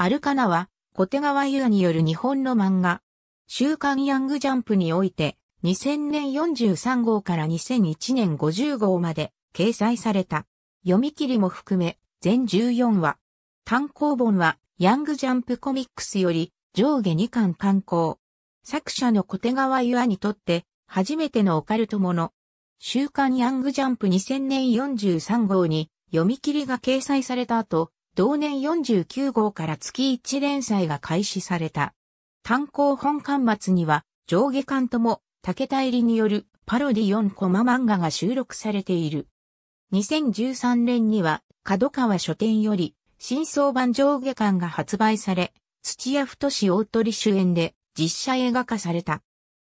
アルカナは、小手川優による日本の漫画、週刊ヤングジャンプにおいて、2000年43号から2001年50号まで掲載された。読み切りも含め、全14話。単行本は、ヤングジャンプコミックスより、上下2巻刊行。作者の小手川優にとって、初めてのオカルトもの。週刊ヤングジャンプ2000年43号に、読み切りが掲載された後、同年49号から月1連載が開始された。単行本刊末には上下巻とも竹田入りによるパロディ4コマ漫画が収録されている。2013年には角川書店より新装版上下巻が発売され、土屋太志大鳥主演で実写映画化された。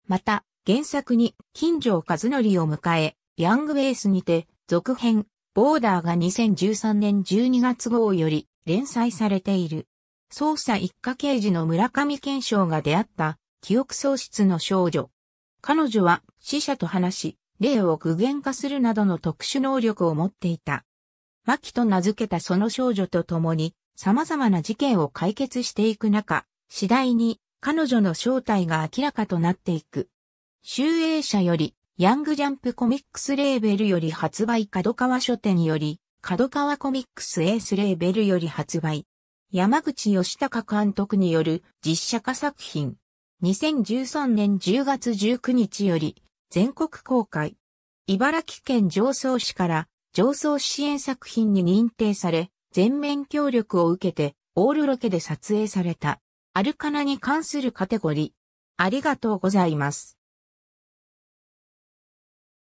また、原作に金城和則を迎え、ヤングベースにて続編ボーダーが2013年12月号より連載されている。捜査一課刑事の村上健章が出会った記憶喪失の少女。彼女は死者と話し、霊を具現化するなどの特殊能力を持っていた。マキと名付けたその少女と共に様々な事件を解決していく中、次第に彼女の正体が明らかとなっていく。集英社よりヤングジャンプコミックスレーベルより発売角川書店より、角川コミックスエースレーベルより発売。山口義孝監督による実写化作品。2013年10月19日より、全国公開。茨城県上総市から上総支援作品に認定され、全面協力を受けて、オールロケで撮影された、アルカナに関するカテゴリー。ありがとうございます。